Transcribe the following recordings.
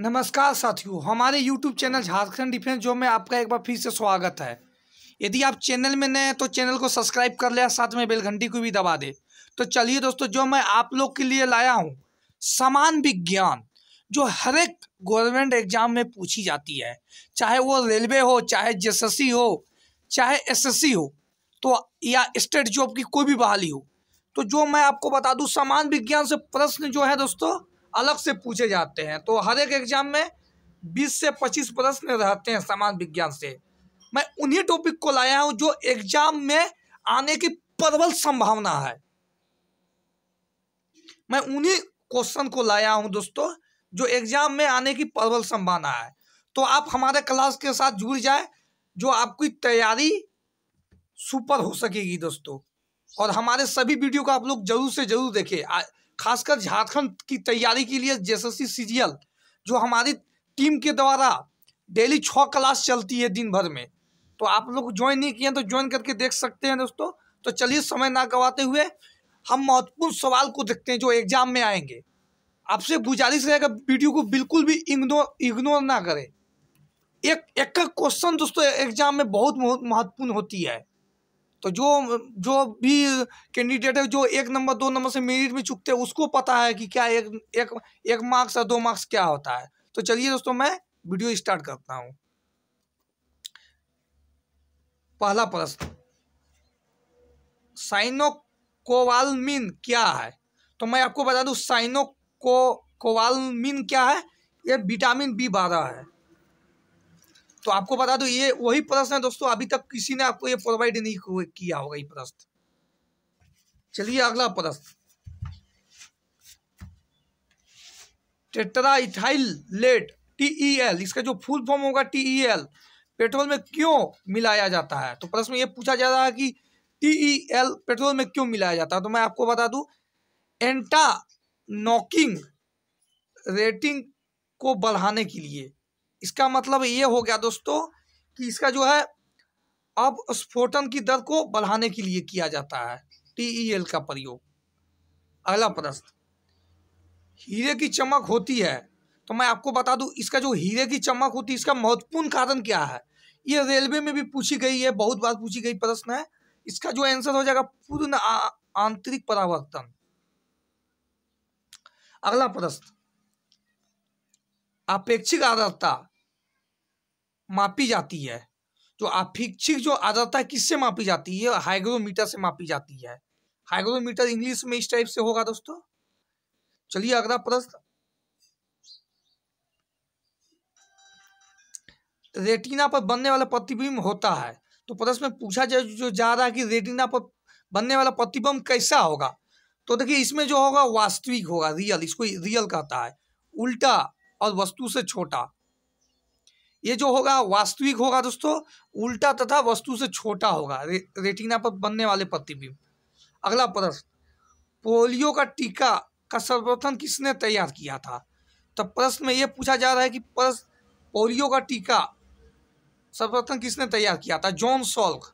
नमस्कार साथियों हमारे यूट्यूब चैनल झारखंड डिफेंस जो में आपका एक बार फिर से स्वागत है यदि आप चैनल में नए हैं तो चैनल को सब्सक्राइब कर लें साथ में बेलघंटी को भी दबा दे तो चलिए दोस्तों जो मैं आप लोग के लिए लाया हूँ समान विज्ञान जो हर एक गवर्नमेंट एग्जाम में पूछी जाती है चाहे वो रेलवे हो चाहे जे हो चाहे एस हो तो या स्टेट जॉब की कोई भी बहाली हो तो जो मैं आपको बता दूँ समान विज्ञान से प्रश्न जो है दोस्तों अलग से पूछे जाते हैं तो हर एक एग्जाम में बीस से पच्चीस प्रश्न रहते हैं सामान्य विज्ञान से मैं उन्हीं टॉपिक को लाया हूं जो एग्जाम में आने की प्रबल संभावना है मैं उन्हीं क्वेश्चन को लाया हूं दोस्तों जो एग्जाम में आने की प्रबल संभावना है तो आप हमारे क्लास के साथ जुड़ जाए जो आपकी तैयारी सुपर हो सकेगी दोस्तों और हमारे सभी वीडियो को आप लोग जरूर से जरूर देखें खासकर झारखंड की तैयारी के लिए जेससी सीरियल जो हमारी टीम के द्वारा डेली छः क्लास चलती है दिन भर में तो आप लोग ज्वाइन नहीं किए तो ज्वाइन करके देख सकते हैं दोस्तों तो चलिए समय ना गंवाते हुए हम महत्वपूर्ण सवाल को देखते हैं जो एग्जाम में आएंगे आपसे गुजारिश रहेगा वीडियो को बिल्कुल भी इग्नोर इग्नोर ना करें एक एक क्वेश्चन दोस्तों एग्जाम में बहुत महत्वपूर्ण होती है तो जो जो भी कैंडिडेट है जो एक नंबर दो नंबर से मेरिट में चुकते हैं उसको पता है कि क्या एक एक एक मार्क्स और दो मार्क्स क्या होता है तो चलिए दोस्तों मैं वीडियो स्टार्ट करता हूँ पहला प्रश्न साइनोकोवालमिन क्या है तो मैं आपको बता दूं साइनोको कोवालमिन क्या है ये विटामिन बी बारह है तो आपको बता दो ये वही प्रश्न है दोस्तों अभी तक किसी ने आपको ये प्रोवाइड नहीं किया होगा ये प्रश्न चलिए अगला प्रश्न टेट्रा इथाइल लेट टीईएल इसका जो फुल फॉर्म होगा टीईएल पेट्रोल में क्यों मिलाया जाता है तो प्रश्न ये पूछा जा रहा है कि टीईएल पेट्रोल में क्यों मिलाया जाता है तो मैं आपको बता दू एंटा नॉकिंग रेटिंग को बढ़ाने के लिए इसका मतलब ये हो गया दोस्तों कि इसका जो है अब स्फोटन की दर को बढ़ाने के लिए किया जाता है टीईएल का प्रयोग अगला प्रश्न हीरे की चमक होती है तो मैं आपको बता दूं इसका जो हीरे की चमक होती है इसका महत्वपूर्ण कारण क्या है ये रेलवे में भी पूछी गई है बहुत बार पूछी गई प्रश्न है इसका जो आंसर हो जाएगा पूर्ण आंतरिक परावर्तन अगला प्रश्न अपेक्षिक आदरता मापी जाती है जो अपेक्षिक जो आदरता किससे मापी जाती है हाइग्रोमीटर से मापी जाती है हाइग्रोमीटर इंग्लिश में इस टाइप से होगा दोस्तों चलिए अगला प्रश्न रेटिना पर बनने वाला प्रतिबिंब होता है तो प्रश्न में पूछा जा, जो जा रहा है कि रेटिना पर बनने वाला प्रतिबिंब कैसा होगा तो देखिए इसमें जो होगा वास्तविक होगा रियल इसको रियल कहता है उल्टा और वस्तु से छोटा ये जो होगा वास्तविक होगा दोस्तों उल्टा तथा वस्तु से छोटा होगा रे, रेटिना पर बनने वाले प्रतिबिंब अगला प्रश्न पोलियो का टीका का सर्वप्रथम किसने तैयार किया था तो प्रश्न में यह पूछा जा रहा है कि प्रश्न पोलियो का टीका सर्वप्रथम किसने तैयार किया था जॉन सॉल्क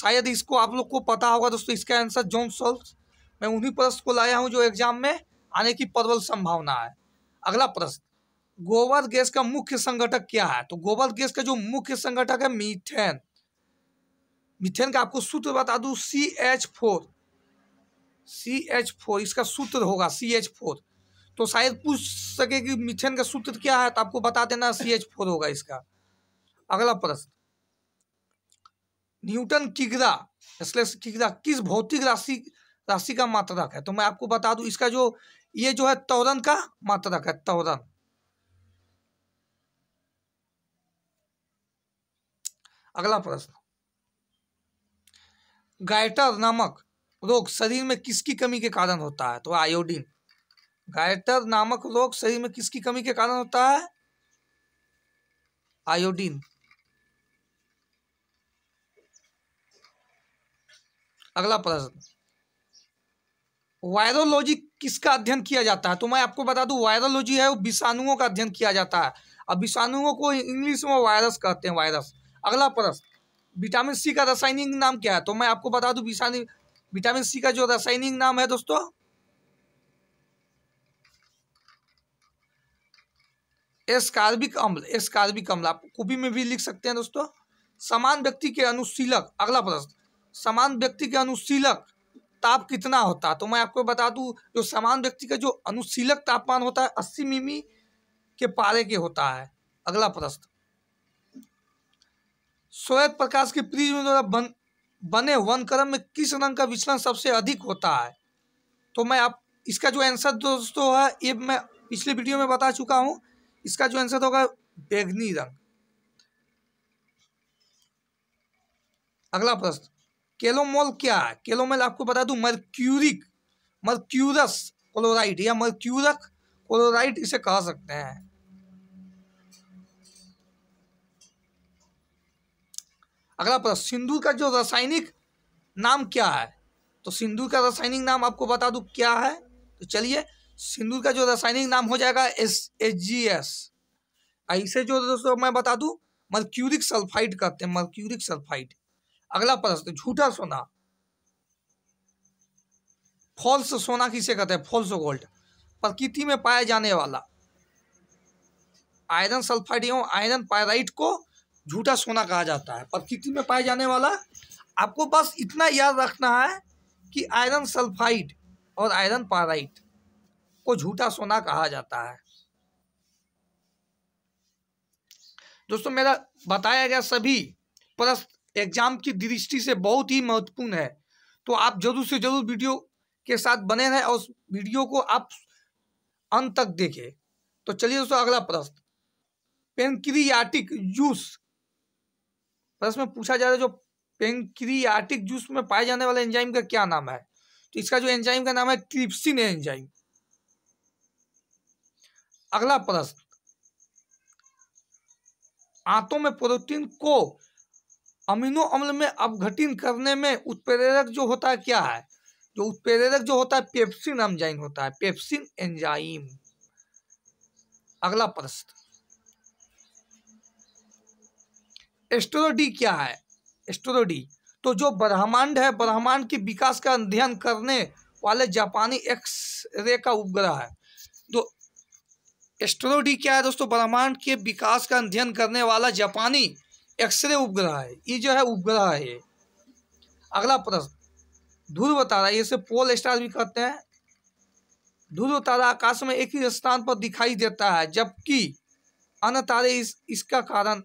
शायद इसको आप लोग को पता होगा दोस्तों इसका आंसर जॉन सॉल्क मैं उन्हीं प्रश्न को लाया हूँ जो एग्जाम में आने की प्रबल संभावना है अगला प्रश्न गोबर गैस का मुख्य संगठक क्या है तो गोबर गैस का जो मुख्य संगठक है मीथेन मीथेन का आपको सूत्र बता दू C H four C H four इसका सूत्र होगा सी एच फोर तो शायद पूछ सके कि मिथेन का सूत्र क्या है तो आपको बता देना सी एच फोर होगा इसका अगला प्रश्न न्यूटन किगरा किगरा किस भौतिक राशि राशि का मात्रक है तो मैं आपको बता दू इसका जो ये जो है तौरन का मात्रक है तौरन अगला प्रश्न गाइटर नामक रोग शरीर में किसकी कमी के कारण होता है तो आयोडीन गाइटर नामक रोग शरीर में किसकी कमी के कारण होता है आयोडीन अगला प्रश्न वायरोलॉजी किसका अध्ययन किया जाता है तो मैं आपको बता दूं वायरोलॉजी है वो विषाणुओं का अध्ययन किया जाता है अब विषाणुओं को इंग्लिश में वायरस कहते हैं वायरस अगला प्रश्न विटामिन सी का रासायनिक नाम क्या है तो मैं आपको बता दूं विटामिन सी का जो रासायनिक नाम है दोस्तों एस्कार्बिक अम्ल एस्कार्बिक अम्ल आप कॉपी में भी लिख सकते हैं दोस्तों समान व्यक्ति के अनुशीलक अगला प्रश्न समान व्यक्ति के अनुशीलक ताप कितना होता है तो मैं आपको बता दूं जो समान व्यक्ति का जो अनुशीलक तापमान होता है अस्सी मिमी के पारे के होता है अगला प्रश्न श्वेत प्रकाश के प्रिज्म द्वारा बन बने वन क्रम में किस रंग का विचलन सबसे अधिक होता है तो मैं आप इसका जो आंसर दोस्तों है ये मैं पिछले वीडियो में बता चुका हूँ इसका जो आंसर होगा बैगनी रंग अगला प्रश्न केलोमोल क्या है केलोमोल आपको बता दूं मर्क्यूरिक मर्क्यूरस क्लोराइड या मर्क्यूरक क्लोराइड इसे कह सकते हैं अगला प्रश्न सिंदूर का जो रासायनिक नाम क्या है तो सिंदूर का रासायनिक नाम आपको बता दूं क्या है तो चलिए सिंदूर का जो रासायनिक नाम हो जाएगा एस एच जी एस ऐसे जो दोस्तों मैं बता दूं मर्क्यूरिक सल्फाइड कहते हैं मर्क्यूरिक सल्फाइड अगला प्रश्न झूठा सोना फॉल्स सोना किसे कहते हैं फॉल्स गोल्ड प्रकृति में पाया जाने वाला आयरन सल्फाइड एवं आयरन पायराइट को झूठा सोना कहा जाता है प्रकृति में पाए जाने वाला आपको बस इतना याद रखना है कि आयरन सल्फाइड और आयरन पाराइट को झूठा सोना कहा जाता है दोस्तों मेरा बताया गया सभी प्रश्न एग्जाम की दृष्टि से बहुत ही महत्वपूर्ण है तो आप जरूर से जरूर वीडियो के साथ बने रहें और उस वीडियो को आप अंत तक देखें तो चलिए दोस्तों अगला प्रश्न पेनक्रियाटिक जूस प्रश्न में पूछा जा रहा है जो पेंक्रियाटिक जूस में पाए जाने वाले एंजाइम का क्या नाम है तो इसका जो एंजाइम का नाम है ट्रिप्सिन एंजाइम अगला प्रश्न आंतों में प्रोटीन को अमीनो अम्ल में अवघटित करने में उत्प्रेरक जो होता है क्या है जो उत्प्रेरक जो होता है पेप्सिन एंजाइम होता है पेप्सिन एंजाइम अगला प्रश्न एस्ट्रोलॉजी क्या है एस्ट्रोडी तो जो ब्रह्मांड है ब्रह्मांड के विकास का अध्ययन करने वाले जापानी एक्स रे का उपग्रह है तो एस्ट्रोलॉजी क्या है दोस्तों ब्रह्मांड के विकास का अध्ययन करने वाला जापानी एक्सरे उपग्रह है ये जो है उपग्रह है ये अगला प्रश्न ध्रुव तारा इसे पोल स्टार भी कहते हैं ध्रुव तारा आकाश में एक ही स्थान पर दिखाई देता है जबकि अन्य तारे इस इसका कारण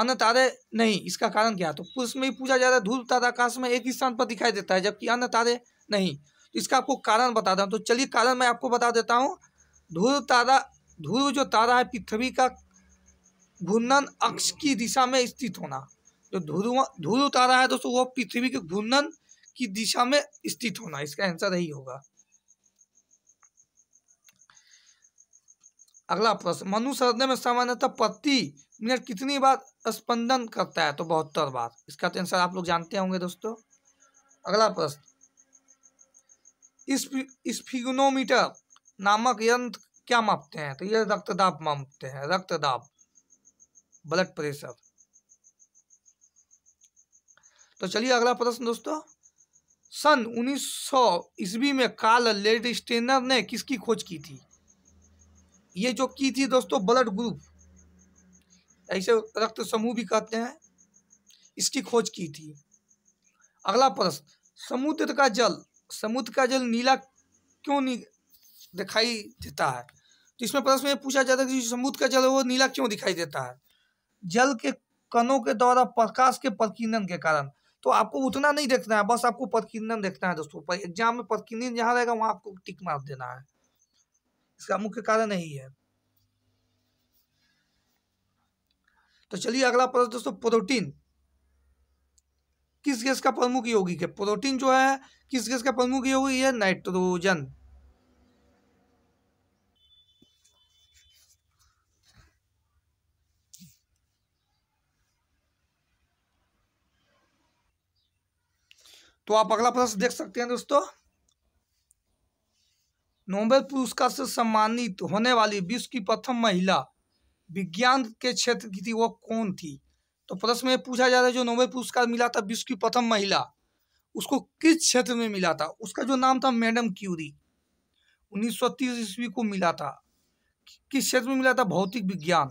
अन्य तारे नहीं इसका कारण क्या तो पुरुष में ही पूजा जा रहा है ध्रुव तारा आकाश में एक ही स्थान पर दिखाई देता है जबकि अन्य तारे नहीं तो इसका आपको कारण बता दें तो चलिए कारण मैं आपको बता देता हूँ ध्रुव तारा ध्रुव जो तारा है पृथ्वी का घूर्णन अक्ष की दिशा में स्थित होना जो ध्रुव ध्रुव तारा है दोस्तों वो पृथ्वी के घूर्णन की दिशा में स्थित होना इसका आंसर यही होगा अगला प्रश्न मनु सरने में सामान्यतः प्रति मिनट कितनी बार स्पंदन करता है तो बहत्तर बार इसका तो आंसर आप लोग जानते होंगे दोस्तों अगला प्रश्न इस स्फिग्नोमीटर नामक यंत्र क्या मापते हैं तो ये रक्तदाब मापते हैं रक्तदाब ब्लड प्रेशर तो चलिए अगला प्रश्न दोस्तों सन 1900 ईस्वी में कार्ल लेडिस्टेनर ने किसकी खोज की थी ये जो की थी दोस्तों ब्लड ग्रुप ऐसे रक्त समूह भी कहते हैं इसकी खोज की थी अगला प्रश्न समुद्र का जल समुद्र का जल नीला क्यों नहीं दिखाई देता है तो इसमें प्रश्न में पूछा जाता है कि समुद्र का जल वो नीला क्यों दिखाई देता है जल के कणों के द्वारा प्रकाश के प्रकीर्णन के कारण तो आपको उतना नहीं देखना है बस आपको प्रकीर्णन देखना है दोस्तों पर एग्जाम में प्रकीर्णन जहाँ रहेगा वहाँ आपको टिक मार देना है इसका मुख्य कारण यही है तो चलिए अगला प्रश्न दोस्तों प्रोटीन किस गैस का प्रमुख यौगिक है प्रोटीन जो है किस गैस का प्रमुख यौगिक है नाइट्रोजन तो आप अगला प्रश्न देख सकते हैं दोस्तों नोबेल पुरस्कार से सम्मानित होने वाली विश्व की प्रथम महिला विज्ञान के क्षेत्र की थी वो कौन थी तो प्रश्न में पूछा जाता है जो नोबेल पुरस्कार मिला था विश्व की प्रथम महिला उसको किस क्षेत्र में मिला था उसका जो नाम था मैडम क्यूरी 1930 ईस्वी को मिला था किस क्षेत्र में मिला था भौतिक विज्ञान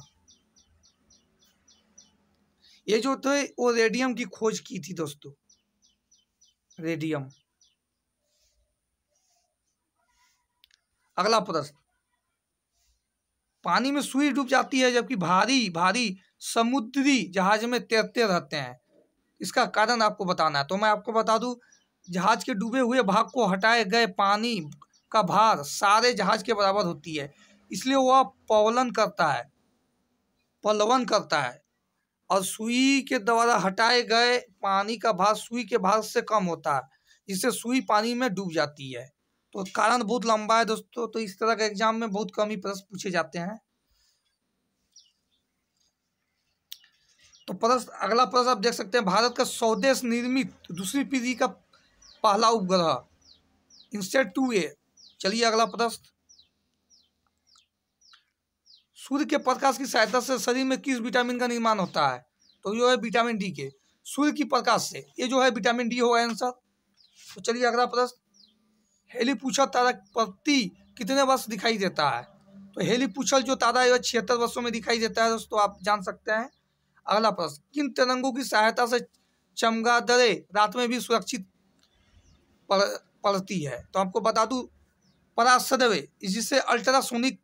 ये जो थे वो रेडियम की खोज की थी दोस्तों रेडियम अगला प्रश्न पानी में सुई डूब जाती है जबकि भारी भारी समुद्री जहाज में तैरते रहते हैं इसका कारण आपको बताना है तो मैं आपको बता दूं जहाज के डूबे हुए भाग को हटाए गए पानी का भार सारे जहाज के बराबर होती है इसलिए वह पवलन करता है पलवन करता है और सुई के द्वारा हटाए गए पानी का भार सुई के भार से कम होता है जिससे सुई पानी में डूब जाती है तो कारण बहुत लंबा है दोस्तों तो इस तरह के एग्जाम में बहुत कम ही प्रश्न पूछे जाते हैं तो प्रश्न अगला प्रश्न आप देख सकते हैं भारत का स्वदेश निर्मित दूसरी पीढ़ी का पहला उपग्रह इंस्टेट टू ए चलिए अगला प्रश्न सूर्य के प्रकाश की सहायता से शरीर में किस विटामिन का निर्माण होता है तो ये है विटामिन डी के सूर्य की प्रकाश से ये जो है विटामिन डी होगा आंसर तो चलिए अगला प्रश्न हेली पूछल तारा प्रति कितने वर्ष दिखाई देता है तो हेली पूछल जो तारा है वह छिहत्तर वर्षों में दिखाई देता है दोस्तों आप जान सकते हैं अगला प्रश्न किन तिरंगों की सहायता से चमगादड़े रात में भी सुरक्षित पड़ती है तो आपको बता दूँ परासरवे जिसे अल्ट्रासोनिक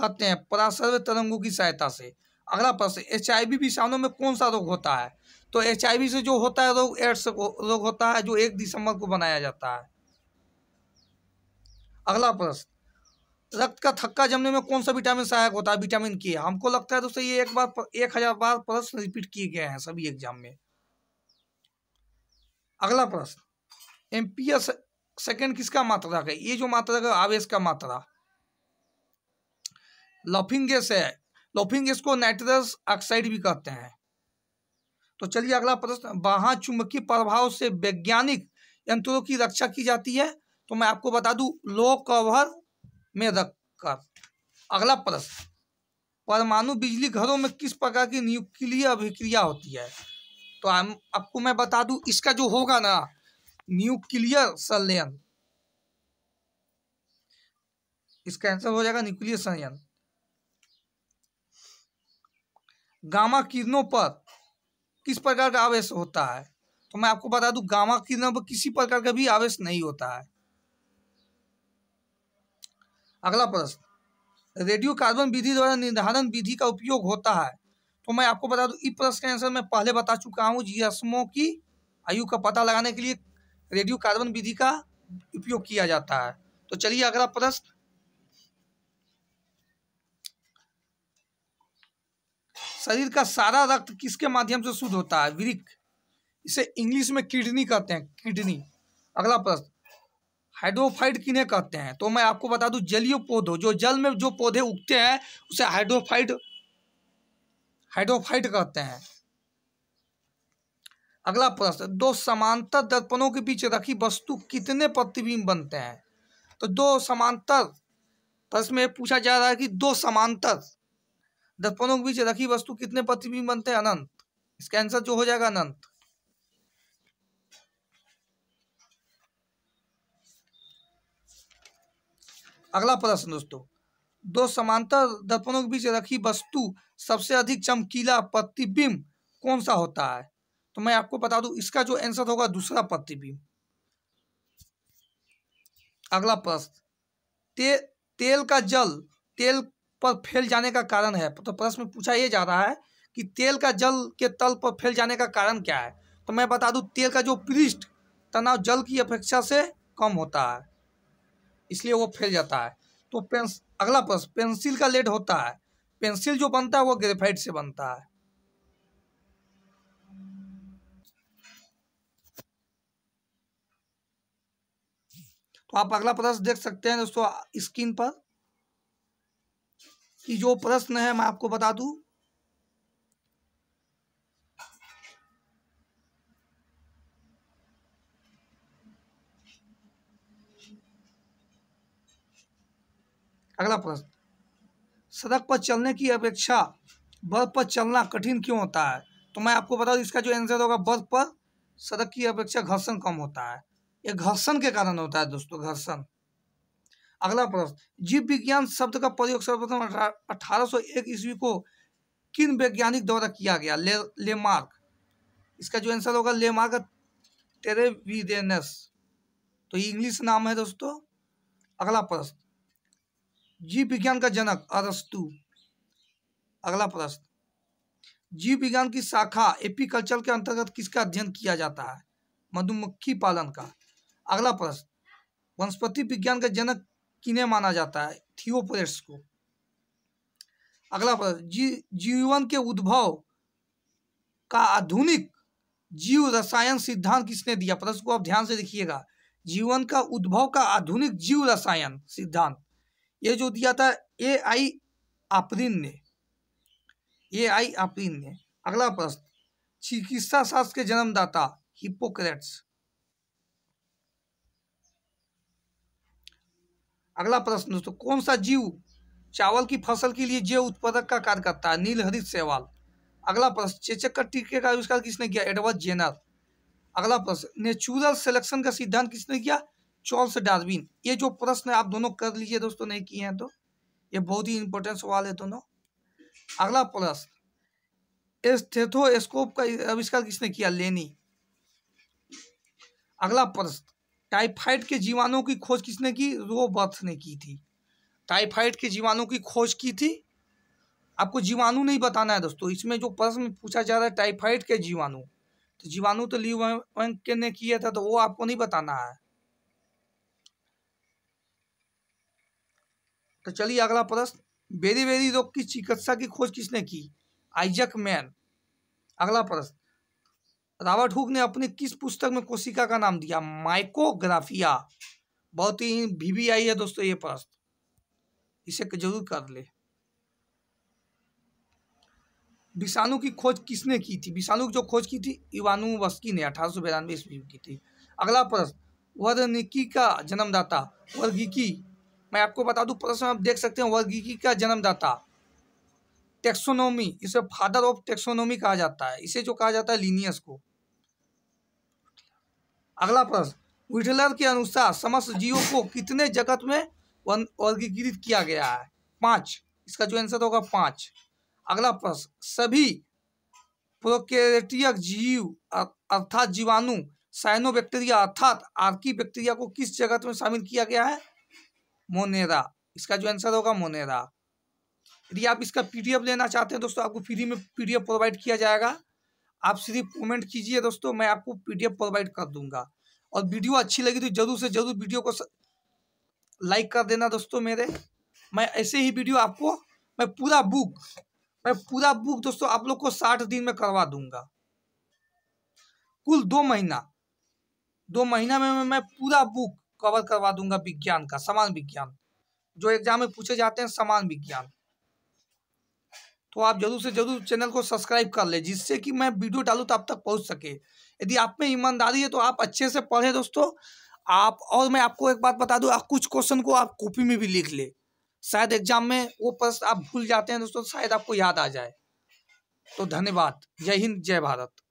कहते हैं परासर्वे तरंगों की सहायता से अगला प्रश्न एच आई वी विषाणु में कौन सा रोग होता है तो एच आई वी से जो होता है रोग एड्स रोग होता है जो एक दिसंबर को बनाया जाता है अगला प्रश्न रक्त का थक्का जमने में कौन सा विटामिन सहायक होता है विटामिन के हमको लगता है दोस्तों ये एक बार एक हजार बार प्रश्न रिपीट किए गए हैं सभी एग्जाम में अगला प्रश्न एमपीएस सेकेंड किसका मात्रा है ये जो मात्रा है आवेश का मात्रा लफिंग गैस है लफिंग गैस को नाइट्रस ऑक्साइड भी कहते हैं तो चलिए अगला प्रश्न वहां चुंबकीय प्रभाव से वैज्ञानिक यंत्रों की रक्षा की जाती है तो मैं आपको बता दू लो कवर में रखकर अगला प्रश्न परमाणु बिजली घरों में किस प्रकार की न्यूक्लियर अभिक्रिया होती है तो हम आपको मैं बता दू इसका जो होगा ना न्यूक्लियर संलयन इसका आंसर हो जाएगा न्यूक्लियर संलयन गामा किरणों पर किस प्रकार का आवेश होता है तो मैं आपको बता दू गामा किरणों पर किसी प्रकार का भी आवेश नहीं होता है अगला प्रश्न रेडियो कार्बन विधि द्वारा निर्धारण विधि का उपयोग होता है तो मैं आपको बता दूं इस प्रश्न का आंसर मैं पहले बता चुका हूँ जियसमों की आयु का पता लगाने के लिए रेडियो कार्बन विधि का उपयोग किया जाता है तो चलिए अगला प्रश्न शरीर का सारा रक्त किसके माध्यम से शुद्ध होता है वृक्क इसे इंग्लिश में किडनी कहते हैं किडनी अगला प्रश्न हाइड्रोफाइट किन्हें कहते हैं तो मैं आपको बता दूं जलीय पौधों जो जल में जो पौधे उगते हैं उसे हाइड्रोफाइट हाइड्रोफाइट कहते हैं अगला प्रश्न दो समांतर दर्पणों के बीच रखी वस्तु कितने प्रतिबिंब बनते हैं तो दो समांतर प्रश्न में पूछा जा रहा है कि दो समांतर दर्पणों के बीच रखी वस्तु कितने प्रतिबिंब बनते हैं अनंत इसका आंसर जो हो जाएगा अनंत अगला प्रश्न दोस्तों दो समांतर दर्पणों के बीच रखी वस्तु सबसे अधिक चमकीला प्रतिबिंब कौन सा होता है तो मैं आपको बता दूं इसका जो आंसर होगा दूसरा प्रतिबिंब अगला प्रश्न ते, तेल का जल तेल पर फैल जाने का कारण है तो प्रश्न में पूछा यह जा रहा है कि तेल का जल के तल पर फैल जाने का कारण क्या है तो मैं बता दूं तेल का जो पृष्ठ तनाव जल की अपेक्षा से कम होता है इसलिए वो फैल जाता है तो पेंस अगला प्रश्न पेंसिल का लेड होता है पेंसिल जो बनता है वो ग्रेफाइट से बनता है तो आप अगला प्रश्न देख सकते हैं दोस्तों स्क्रीन पर कि जो प्रश्न है मैं आपको बता दूं अगला प्रश्न सड़क पर चलने की अपेक्षा बर्फ पर चलना कठिन क्यों होता है तो मैं आपको बता दूँ इसका जो आंसर होगा बर्फ पर सड़क की अपेक्षा घर्षण कम होता है ये घर्षण के कारण होता है दोस्तों घर्षण अगला प्रश्न जीव विज्ञान शब्द का प्रयोग सर्वप्रथम अठारह सौ एक ईस्वी को किन वैज्ञानिक द्वारा किया गया ले लेमार्क इसका जो आंसर होगा लेमार्क टेरेविडेनस तो ये इंग्लिश नाम है दोस्तों अगला प्रश्न जीव विज्ञान का जनक अरस्तु अगला प्रश्न जीव विज्ञान की शाखा एपीकल्चर के अंतर्गत किसका अध्ययन किया जाता है मधुमक्खी पालन का अगला प्रश्न वनस्पति विज्ञान का जनक किन्हें माना जाता है थियोपोरेट्स को अगला प्रश्न जी जीवन के उद्भव का आधुनिक जीव रसायन सिद्धांत किसने दिया प्रश्न को आप ध्यान से देखिएगा जीवन का उद्भव का आधुनिक जीव रसायन सिद्धांत ये जो दिया था ए आई आपरीन ने ए आई आपरीन ने अगला प्रश्न चिकित्सा शास्त्र के जन्मदाता हिपोक्रेट्स अगला प्रश्न दोस्तों कौन सा जीव चावल की फसल के लिए जैव उत्पादक का कार्य करता है नीलहरित सेवाल अगला प्रश्न चेचक का टीके का आविष्कार किसने किया एडवर्ड जेनर अगला प्रश्न नेचुरल सिलेक्शन का सिद्धांत किसने किया चार्ल्स डार्विन ये जो प्रश्न आप दोनों कर लीजिए दोस्तों नहीं किए हैं तो ये बहुत ही इंपॉर्टेंट सवाल है दोनों अगला प्रश्न स्टेथोस्कोप का आविष्कार किसने किया लेनी अगला प्रश्न टाइफाइड के जीवाणु की खोज किसने की रोबर्थ ने की थी टाइफाइड के जीवाणु की खोज की थी आपको जीवाणु नहीं बताना है दोस्तों इसमें जो प्रश्न पूछा जा रहा है टाइफाइड के जीवाणु तो जीवाणु तो ली ने किया था तो वो आपको नहीं बताना है तो चलिए अगला प्रश्न बेरी बेरी रोग की चिकित्सा की खोज किसने की आइजक मैन अगला प्रश्न रावट हुक ने अपने किस पुस्तक में कोशिका का नाम दिया माइकोग्राफिया बहुत ही वी वी आई है दोस्तों ये प्रश्न इसे जरूर कर ले विषाणु की खोज किसने की थी विषाणु की जो खोज की थी इवानु वस्की ने अठारह सौ बिरानवे ईस्वी की थी अगला प्रश्न वर्णिकी का जन्मदाता वर्गिकी मैं आपको बता दूं प्रश्न आप देख सकते हैं वर्गीकी का जन्मदाता टेक्सोनोमी इसे फादर ऑफ टेक्सोनोमी कहा जाता है इसे जो कहा जाता है लीनियस को अगला प्रश्न विटलर के अनुसार समस्त जीवों को कितने जगत में वर्गीकृत किया गया है पांच इसका जो आंसर होगा पांच अगला प्रश्न सभी प्रोकेरेटियक जीव अर्थात जीवाणु साइनोबैक्टीरिया अर्थात आर्की बैक्टीरिया को किस जगत में शामिल किया गया है मोनेरा इसका जो आंसर होगा मोनेरा यदि आप इसका पीडीएफ लेना चाहते हैं दोस्तों आपको फ्री में पीडीएफ प्रोवाइड किया जाएगा आप सिर्फ कमेंट कीजिए दोस्तों मैं आपको पीडीएफ प्रोवाइड कर दूंगा और वीडियो अच्छी लगी तो जरूर से जरूर वीडियो को लाइक कर देना दोस्तों मेरे मैं ऐसे ही वीडियो आपको मैं पूरा बुक मैं पूरा बुक दोस्तों आप लोग को साठ दिन में करवा दूंगा कुल दो महीना दो महीना में मैं पूरा बुक कवर करवा दूंगा विज्ञान का समान विज्ञान जो एग्जाम में पूछे जाते हैं समान विज्ञान तो आप जरूर से जरूर चैनल को सब्सक्राइब कर ले जिससे कि मैं वीडियो डालू तो आप तक पहुंच सके यदि आप में ईमानदारी है तो आप अच्छे से पढ़े दोस्तों आप और मैं आपको एक बात बता दूँ कुछ क्वेश्चन को आप कॉपी में भी लिख ले शायद एग्जाम में वो प्रश्न आप भूल जाते हैं दोस्तों शायद आपको याद आ जाए तो धन्यवाद जय हिंद जय भारत